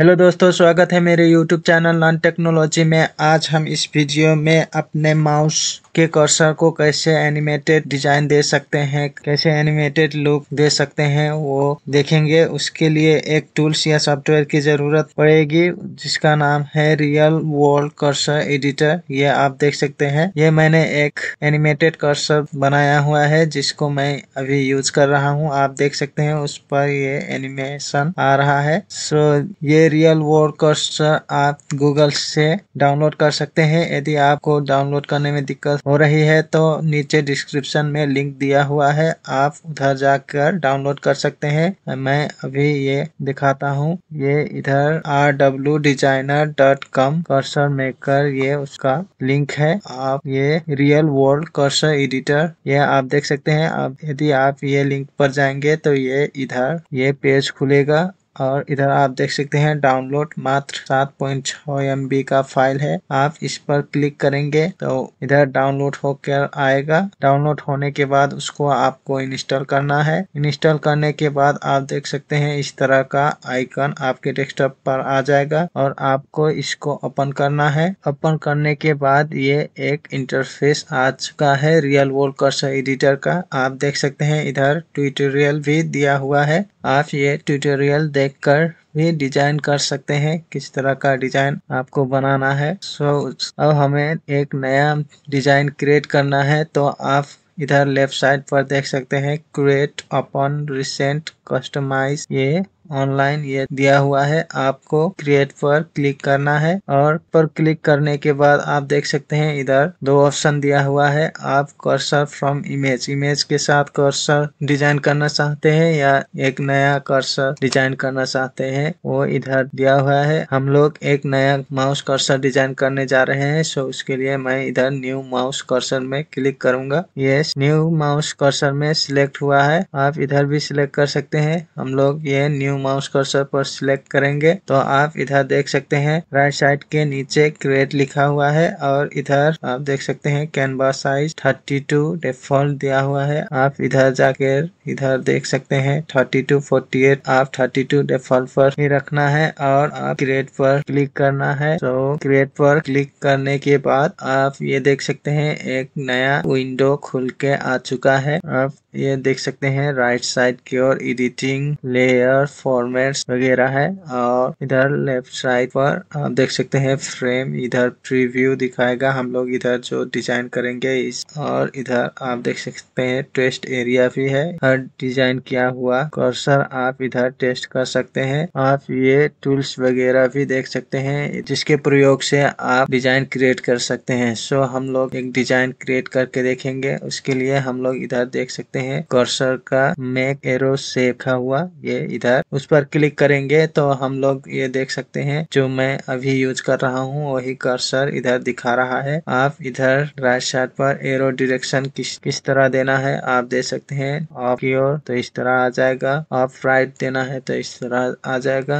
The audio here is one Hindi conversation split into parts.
हेलो दोस्तों स्वागत है मेरे यूट्यूब चैनल लर्न टेक्नोलॉजी में आज हम इस वीडियो में अपने माउस के कर्सर को कैसे एनिमेटेड डिजाइन दे सकते हैं कैसे एनिमेटेड लुक दे सकते हैं वो देखेंगे उसके लिए एक टूल्स या सॉफ्टवेयर की जरूरत पड़ेगी जिसका नाम है रियल वर्ल्ड कर्सर एडिटर ये आप देख सकते हैं ये मैंने एक एनिमेटेड कर्सर बनाया हुआ है जिसको मैं अभी यूज कर रहा हूँ आप देख सकते हैं उस पर ये एनिमेशन आ रहा है सो so, ये रियल वर्ल्ड कर्सर आप गूगल से डाउनलोड कर सकते हैं यदि आपको डाउनलोड करने में दिक्कत हो रही है तो नीचे डिस्क्रिप्शन में लिंक दिया हुआ है आप उधर जाकर डाउनलोड कर सकते हैं मैं अभी ये दिखाता हूँ ये इधर R W designer dot com cursor maker ये उसका लिंक है आप ये रियल वर्ल्ड कर्सर एडिटर ये आप देख सकते हैं आप यदि आप ये लिंक पर जाएंगे तो ये इधर ये पेज खुलेगा और इधर आप देख सकते हैं डाउनलोड मात्र सात पॉइंट छः एम का फाइल है आप इस पर क्लिक करेंगे तो इधर डाउनलोड होकर आएगा डाउनलोड होने के बाद उसको आपको इंस्टॉल करना है इंस्टॉल करने के बाद आप देख सकते हैं इस तरह का आइकन आपके डेस्कटॉप पर आ जाएगा और आपको इसको ओपन करना है ओपन करने के बाद ये एक इंटरफेस आ चुका है रियल वर्ल्ड कर्सर एडिटर का आप देख सकते हैं इधर ट्यूटोरियल भी दिया हुआ है आप ये ट्यूटोरियल देखकर भी डिजाइन कर सकते हैं किस तरह का डिजाइन आपको बनाना है सो so, अब हमें एक नया डिजाइन क्रिएट करना है तो आप इधर लेफ्ट साइड पर देख सकते हैं क्रिएट अपॉन रिसेंट कस्टमाइज ये ऑनलाइन ये दिया हुआ है आपको क्रिएट पर क्लिक करना है और पर क्लिक करने के बाद आप देख सकते हैं इधर दो ऑप्शन दिया हुआ है आप कर्सर फ्रॉम इमेज इमेज के साथ कर्सर डिजाइन करना चाहते हैं या एक नया कर्सर डिजाइन करना चाहते हैं वो इधर दिया हुआ है हम लोग एक नया माउस कर्सर डिजाइन करने जा रहे हैं सो उसके लिए मैं इधर न्यू माउस कर्सर में क्लिक करूंगा ये न्यू माउस कर्सर में सिलेक्ट हुआ है आप इधर भी सिलेक्ट कर सकते हैं हम लोग ये न्यू माउस कर्सर पर सिलेक्ट करेंगे तो आप इधर देख सकते हैं राइट साइड के नीचे क्रेट लिखा हुआ है और इधर आप देख सकते हैं कैनवास साइज 32 डिफॉल्ट दिया हुआ है आप इधर जाकर इधर देख सकते हैं 32 48 आप 32 डिफॉल्ट पर ही रखना है और आप क्रिएट पर क्लिक करना है तो क्रिएट पर क्लिक करने के बाद आप ये देख सकते हैं एक नया विंडो खुल के आ चुका है आप ये देख सकते हैं राइट साइड की ओर एडिटिंग लेयर फॉर फॉर्मेट्स वगैरह है और इधर लेफ्ट साइड पर आप देख सकते हैं फ्रेम इधर प्रीव्यू दिखाएगा हम लोग इधर जो डिजाइन करेंगे इस और इधर आप देख सकते हैं टेस्ट एरिया भी है हर डिजाइन किया हुआ कर्सर आप इधर टेस्ट कर सकते हैं आप ये टूल्स वगैरह भी देख सकते हैं जिसके प्रयोग से आप डिजाइन क्रिएट कर सकते हैं सो हम लोग एक डिजाइन क्रिएट करके देखेंगे उसके लिए हम लोग इधर देख सकते हैं कर्सर का मेक एरो से हुआ ये इधर उस पर क्लिक करेंगे तो हम लोग ये देख सकते हैं जो मैं अभी यूज कर रहा हूँ वही कर्सर इधर दिखा रहा है आप इधर राइट साइड पर एरो डिरेक्शन किस किस तरह देना है आप दे सकते हैं आप की ओर तो इस तरह आ जाएगा आप राइट देना है तो इस तरह आ जाएगा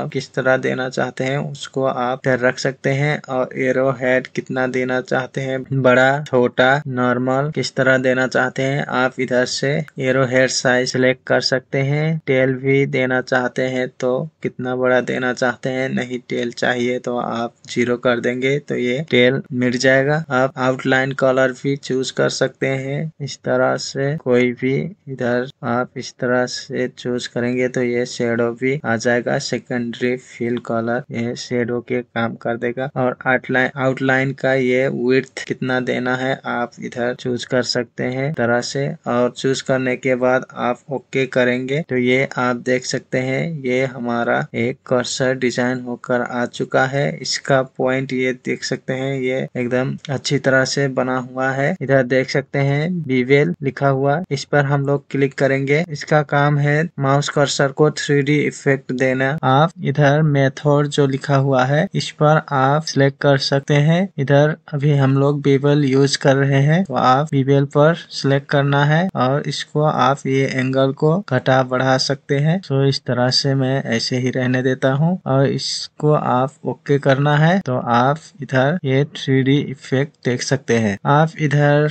आप किस तरह देना चाहते हैं उसको आप इधर रख सकते हैं और एरो हेड कितना देना चाहते हैं बड़ा छोटा नॉर्मल किस तरह देना चाहते हैं आप इधर से एरो हेड साइज सिलेक्ट कर सकते हैं टेल भी देना देना चाहते हैं तो कितना बड़ा देना चाहते हैं नहीं टेल चाहिए तो आप जीरो कर देंगे तो ये टेल मिट जाएगा आप आउटलाइन कलर भी चूज कर सकते हैं इस तरह से कोई भी इधर आप इस तरह से चूज करेंगे तो ये शेडो भी आ जाएगा सेकेंडरी फिल कलर ये शेडो के काम कर देगा और आउटलाइन आउटलाइन का ये विथ कितना देना है आप इधर चूज कर सकते हैं तरह से और चूज करने के बाद आप ओके करेंगे तो ये आप देख सकते सकते हैं ये हमारा एक कर्सर डिजाइन होकर आ चुका है इसका पॉइंट ये देख सकते हैं ये एकदम अच्छी तरह से बना हुआ है इधर देख सकते हैं बीवेल लिखा हुआ इस पर हम लोग क्लिक करेंगे इसका काम है माउस कर्सर को थ्री इफेक्ट देना आप इधर मेथड जो लिखा हुआ है इस पर आप सिलेक्ट कर सकते हैं इधर अभी हम लोग बीवेल यूज कर रहे हैं तो आप बीवेल पर सिलेक्ट करना है और इसको आप ये एंगल को घटा बढ़ा सकते हैं तो इस तरह से मैं ऐसे ही रहने देता हूँ और इसको आप ओके करना है तो आप इधर ये थ्री इफेक्ट देख सकते हैं आप इधर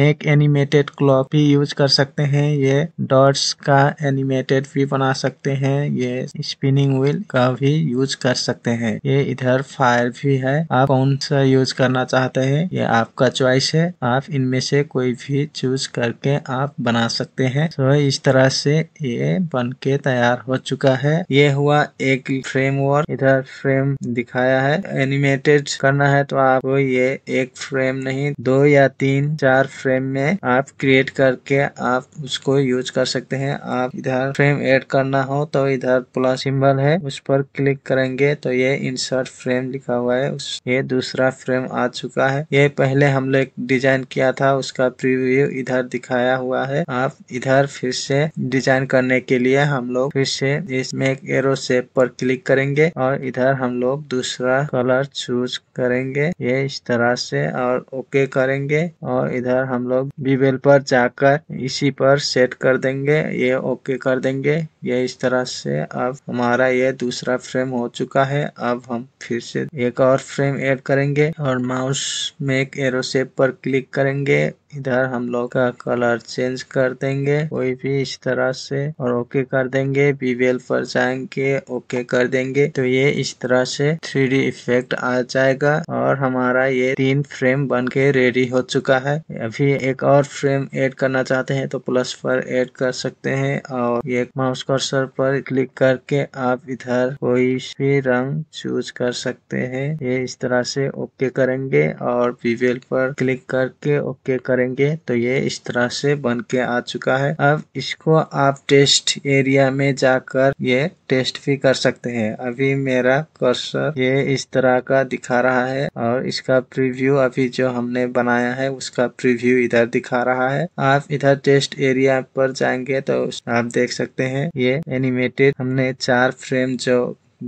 मेक एनिमेटेड क्लॉक भी यूज कर सकते हैं ये डॉट्स का एनिमेटेड भी बना सकते हैं ये स्पिनिंग व्हील का भी यूज कर सकते हैं ये इधर फायर भी है आप कौन सा यूज करना चाहते हैं ये आपका चॉइस है आप इनमें से कोई भी चूज करके आप बना सकते हैं तो इस तरह से ये बन के तैयार हो चुका है ये हुआ एक फ्रेम वर्क इधर फ्रेम दिखाया है एनिमेटेड करना है तो आपको ये एक फ्रेम नहीं दो या तीन चार फ्रेम में आप क्रिएट करके आप उसको यूज कर सकते हैं आप इधर फ्रेम ऐड करना हो तो इधर प्लस सिंबल है उस पर क्लिक करेंगे तो ये इंसर्ट फ्रेम लिखा हुआ है उस ये दूसरा फ्रेम आ चुका है ये पहले हम लोग डिजाइन किया था उसका प्रीव्यू इधर दिखाया हुआ है आप इधर फिर से डिजाइन करने के लिए हम लोग फिर है जिसमें एक एरो शेप पर क्लिक करेंगे और इधर हम लोग दूसरा कलर चूज करेंगे ये इस तरह से और ओके करेंगे और इधर हम लोग बीबेल पर जाकर इसी पर सेट कर देंगे ये ओके कर देंगे ये इस तरह से अब हमारा ये दूसरा फ्रेम हो चुका है अब हम फिर से एक और फ्रेम ऐड करेंगे और माउस में एक एरो शेप पर क्लिक करेंगे इधर हम लोग का कलर चेंज कर देंगे कोई भी इस तरह से और ओके कर देंगे बीवेल पर जाएंगे ओके कर देंगे तो ये इस तरह से थ्री इफेक्ट आ जाएगा और हमारा ये तीन फ्रेम बन के रेडी हो चुका है अभी एक और फ्रेम ऐड करना चाहते हैं तो प्लस पर ऐड कर सकते हैं और ये माउस कर्सर पर क्लिक करके आप इधर कोई भी रंग चूज कर सकते हैं ये इस तरह से ओके करेंगे और बीवेल पर क्लिक करके ओके करेंगे करेंगे तो ये इस तरह से बन के आ चुका है अब इसको आप टेस्ट एरिया में जाकर ये टेस्ट भी कर सकते हैं अभी मेरा कर्सर ये इस तरह का दिखा रहा है और इसका प्रीव्यू अभी जो हमने बनाया है उसका प्रीव्यू इधर दिखा रहा है आप इधर टेस्ट एरिया पर जाएंगे तो आप देख सकते हैं ये एनिमेटेड हमने चार फ्रेम जो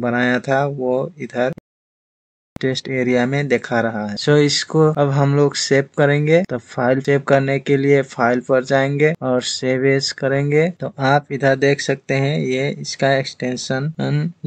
बनाया था वो इधर टेस्ट एरिया में दिखा रहा है सो so, इसको अब हम लोग सेव करेंगे तो फाइल सेव करने के लिए फाइल पर जाएंगे और सेव एज करेंगे तो आप इधर देख सकते हैं ये इसका extension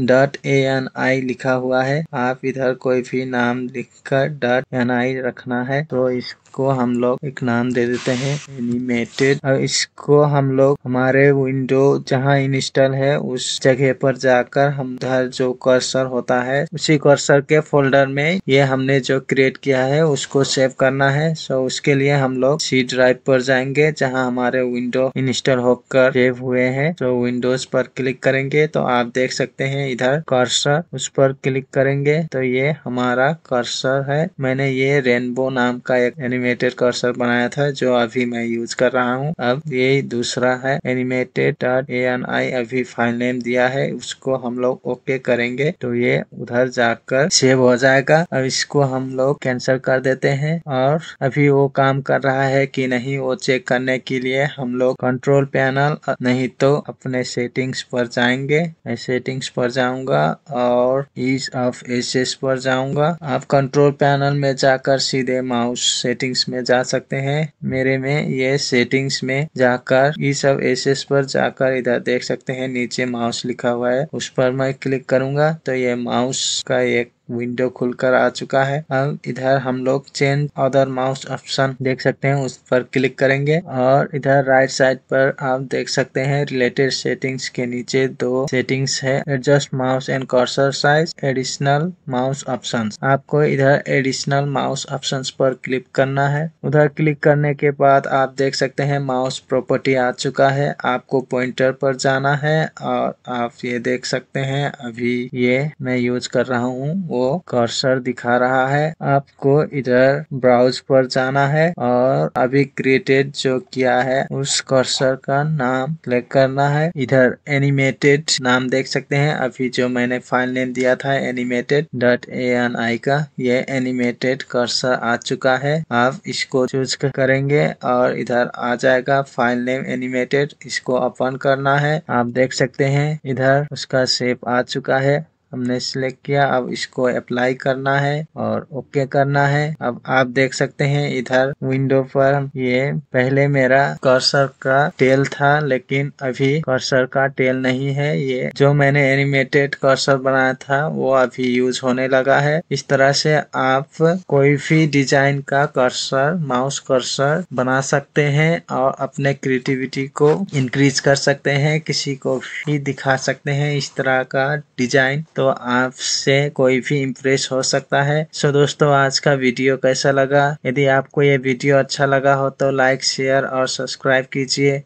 dot A N I लिखा हुआ है आप इधर कोई भी नाम लिखकर डॉट एन आई रखना है तो इस इसको हम लोग एक नाम दे देते हैं एनिमेटेड और इसको हम लोग हमारे विंडो जहाँ इंस्टॉल है उस जगह पर जाकर हम उधर जो कर्सर होता है उसी कर्सर के फोल्डर फोल्डर में ये हमने जो क्रिएट किया है उसको सेव करना है सो so, उसके लिए हम लोग सी ड्राइव पर जाएंगे जहां हमारे विंडो इंस्टॉल होकर सेव हुए हैं तो विंडोज पर क्लिक करेंगे तो आप देख सकते हैं इधर कर्सर उस पर क्लिक करेंगे तो ये हमारा कर्सर है मैंने ये रेनबो नाम का एक एनिमेटेड कर्सर बनाया था जो अभी मैं यूज कर रहा हूँ अब ये दूसरा है animated dot A N I अभी फाइल नेम दिया है उसको हम लोग ओके करेंगे तो ये उधर जाकर सेव हो जाए जाएगा और इसको हम लोग कैंसिल कर देते हैं और अभी वो काम कर रहा है कि नहीं वो चेक करने के लिए हम लोग कंट्रोल पैनल नहीं तो अपने सेटिंग्स पर जाएंगे मैं सेटिंग्स पर जाऊंगा और ईज ऑफ एसेस पर जाऊंगा आप कंट्रोल पैनल में जाकर सीधे माउस सेटिंग्स में जा सकते हैं मेरे में ये सेटिंग्स में जाकर ईज ऑफ एसेस पर जाकर इधर देख सकते हैं नीचे माउस लिखा हुआ है उस पर मैं क्लिक करूंगा तो ये माउस का एक विंडो खुलकर आ चुका है अब इधर हम लोग चेंज अदर माउस ऑप्शन देख सकते हैं उस पर क्लिक करेंगे और इधर राइट साइड पर आप देख सकते हैं रिलेटेड सेटिंग्स के नीचे दो सेटिंग्स है adjust mouse and cursor size additional mouse option आपको इधर एडिशनल माउस ऑप्शन पर क्लिक करना है उधर क्लिक करने के बाद आप देख सकते हैं माउस प्रॉपर्टी आ चुका है आपको पॉइंटर पर जाना है और आप ये देख सकते हैं अभी ये मैं यूज कर रहा हूँ वो वो कर्सर दिखा रहा है आपको इधर ब्राउज पर जाना है और अभी क्रिएटेड जो किया है उस कर्सर का नाम क्लिक करना है इधर एनिमेटेड नाम देख सकते हैं अभी जो मैंने फाइल नेम दिया था animated dot A N I का ये एनिमेटेड कर्सर आ चुका है आप इसको चूज करेंगे और इधर आ जाएगा फाइल नेम एनिमेटेड इसको ओपन करना है आप देख सकते हैं इधर उसका शेप आ चुका है हमने सिलेक्ट किया अब इसको अप्लाई करना है और ओके करना है अब आप देख सकते हैं इधर विंडो पर ये पहले मेरा कर्सर का टेल था लेकिन अभी कर्सर का टेल नहीं है ये जो मैंने एनिमेटेड कर्सर बनाया था वो अभी यूज होने लगा है इस तरह से आप कोई भी डिजाइन का कर्सर माउस कर्सर बना सकते हैं और अपने क्रिएटिविटी को इंक्रीज कर सकते हैं किसी को भी दिखा सकते हैं इस तरह का डिजाइन तो आपसे कोई भी इम्प्रेस हो सकता है सो so, दोस्तों आज का वीडियो कैसा लगा यदि आपको ये वीडियो अच्छा लगा हो तो लाइक शेयर और सब्सक्राइब कीजिए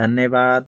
धन्यवाद